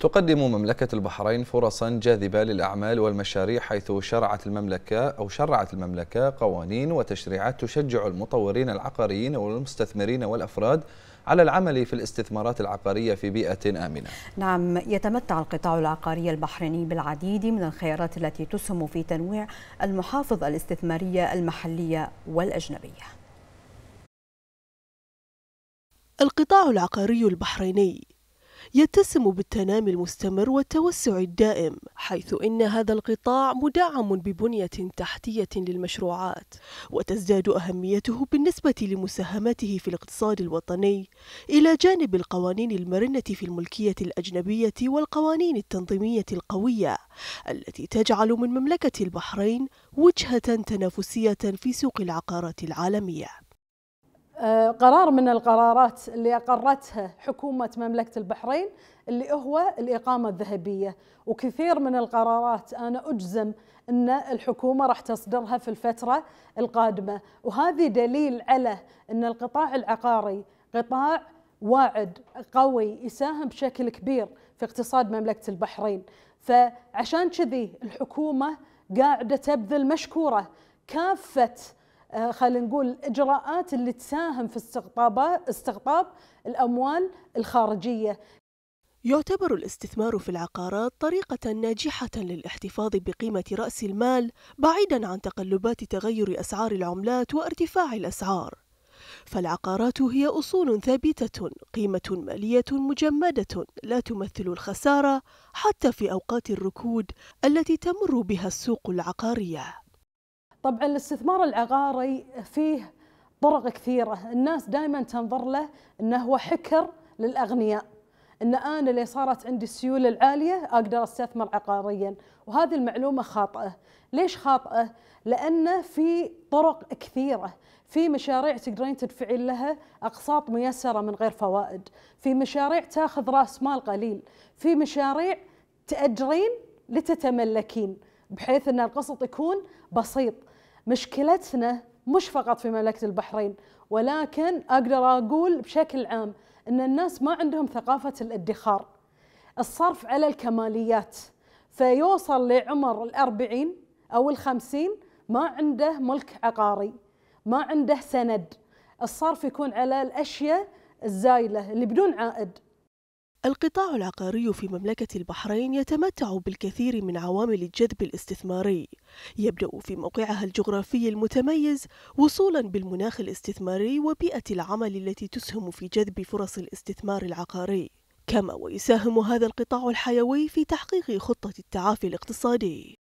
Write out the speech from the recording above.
تقدم مملكة البحرين فرصا جاذبة للأعمال والمشاريع حيث شرعت المملكة أو شرعت المملكة قوانين وتشريعات تشجع المطورين العقاريين والمستثمرين والأفراد على العمل في الاستثمارات العقارية في بيئة آمنة نعم يتمتع القطاع العقاري البحريني بالعديد من الخيارات التي تسهم في تنويع المحافظ الاستثمارية المحلية والأجنبية القطاع العقاري البحريني يتسم بالتنامي المستمر والتوسع الدائم حيث إن هذا القطاع مدعم ببنية تحتية للمشروعات وتزداد أهميته بالنسبة لمساهمته في الاقتصاد الوطني إلى جانب القوانين المرنة في الملكية الأجنبية والقوانين التنظيمية القوية التي تجعل من مملكة البحرين وجهة تنافسية في سوق العقارات العالمية قرار من القرارات اللي أقرتها حكومة مملكة البحرين اللي هو الإقامة الذهبية وكثير من القرارات أنا أجزم أن الحكومة راح تصدرها في الفترة القادمة وهذه دليل على أن القطاع العقاري قطاع واعد قوي يساهم بشكل كبير في اقتصاد مملكة البحرين فعشان كذي الحكومة قاعدة تبذل مشكورة كافة آه، خلينا نقول اجراءات اللي تساهم في استقطاب استقطاب الاموال الخارجيه يعتبر الاستثمار في العقارات طريقة ناجحة للاحتفاظ بقيمة رأس المال بعيدا عن تقلبات تغير أسعار العملات وارتفاع الأسعار فالعقارات هي أصول ثابتة قيمة مالية مجمدة لا تمثل الخسارة حتى في أوقات الركود التي تمر بها السوق العقارية طبعا الاستثمار العقاري فيه طرق كثيرة الناس دائما تنظر له أنه هو حكر للأغنياء أن أنا اللي صارت عندي السيولة العالية أقدر أستثمر عقاريا وهذه المعلومة خاطئة ليش خاطئة؟ لأن في طرق كثيرة في مشاريع تقدرين تدفعين لها أقساط ميسرة من غير فوائد في مشاريع تاخذ رأس مال قليل في مشاريع تأجرين لتتملكين بحيث أن القسط يكون بسيط مشكلتنا مش فقط في مملكه البحرين ولكن اقدر اقول بشكل عام ان الناس ما عندهم ثقافه الادخار الصرف على الكماليات فيوصل لعمر الأربعين أو الخمسين ما عنده ملك عقاري ما عنده سند الصرف يكون على الأشياء الزايلة اللي بدون عائد القطاع العقاري في مملكة البحرين يتمتع بالكثير من عوامل الجذب الاستثماري يبدأ في موقعها الجغرافي المتميز وصولا بالمناخ الاستثماري وبيئة العمل التي تسهم في جذب فرص الاستثمار العقاري كما ويساهم هذا القطاع الحيوي في تحقيق خطة التعافي الاقتصادي